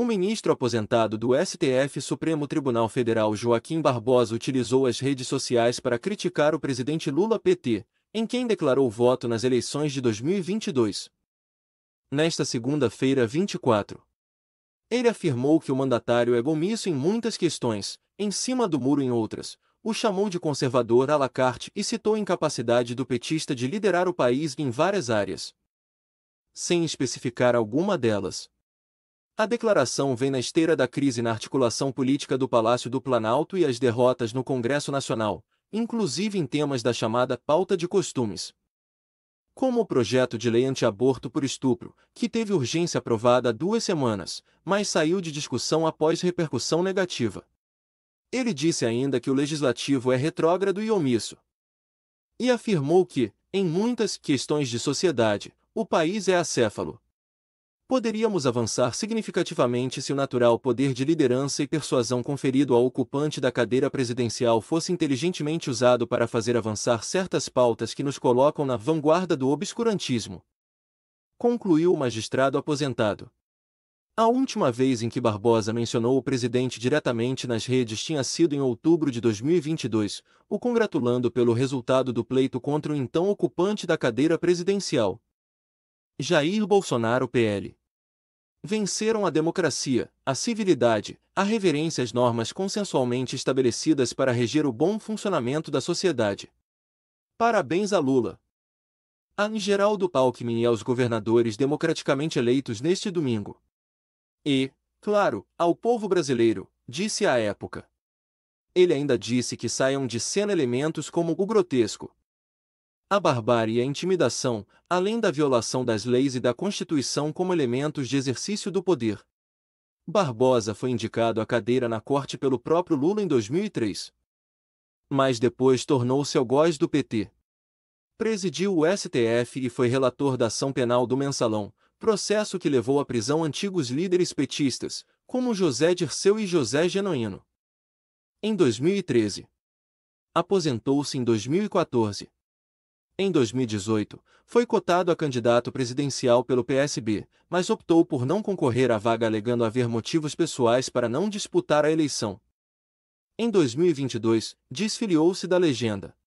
O ministro aposentado do STF Supremo Tribunal Federal Joaquim Barbosa utilizou as redes sociais para criticar o presidente Lula PT, em quem declarou voto nas eleições de 2022. Nesta segunda-feira, 24. Ele afirmou que o mandatário é gomisso em muitas questões, em cima do muro em outras, o chamou de conservador à la carte e citou a incapacidade do petista de liderar o país em várias áreas, sem especificar alguma delas. A declaração vem na esteira da crise na articulação política do Palácio do Planalto e as derrotas no Congresso Nacional, inclusive em temas da chamada pauta de costumes. Como o projeto de lei antiaborto por estupro, que teve urgência aprovada há duas semanas, mas saiu de discussão após repercussão negativa. Ele disse ainda que o legislativo é retrógrado e omisso. E afirmou que, em muitas questões de sociedade, o país é acéfalo, Poderíamos avançar significativamente se o natural poder de liderança e persuasão conferido ao ocupante da cadeira presidencial fosse inteligentemente usado para fazer avançar certas pautas que nos colocam na vanguarda do obscurantismo. Concluiu o magistrado aposentado. A última vez em que Barbosa mencionou o presidente diretamente nas redes tinha sido em outubro de 2022, o congratulando pelo resultado do pleito contra o então ocupante da cadeira presidencial. Jair Bolsonaro PL Venceram a democracia, a civilidade, a reverência às normas consensualmente estabelecidas para reger o bom funcionamento da sociedade. Parabéns a Lula. A Geraldo Alckmin e aos governadores democraticamente eleitos neste domingo. E, claro, ao povo brasileiro, disse à época. Ele ainda disse que saiam de cena elementos como o grotesco, a barbárie e a intimidação, além da violação das leis e da Constituição como elementos de exercício do poder. Barbosa foi indicado à cadeira na corte pelo próprio Lula em 2003. Mas depois tornou-se algoz do PT. Presidiu o STF e foi relator da ação penal do Mensalão, processo que levou à prisão antigos líderes petistas, como José Dirceu e José Genoino. Em 2013. Aposentou-se em 2014. Em 2018, foi cotado a candidato presidencial pelo PSB, mas optou por não concorrer à vaga alegando haver motivos pessoais para não disputar a eleição. Em 2022, desfiliou-se da legenda.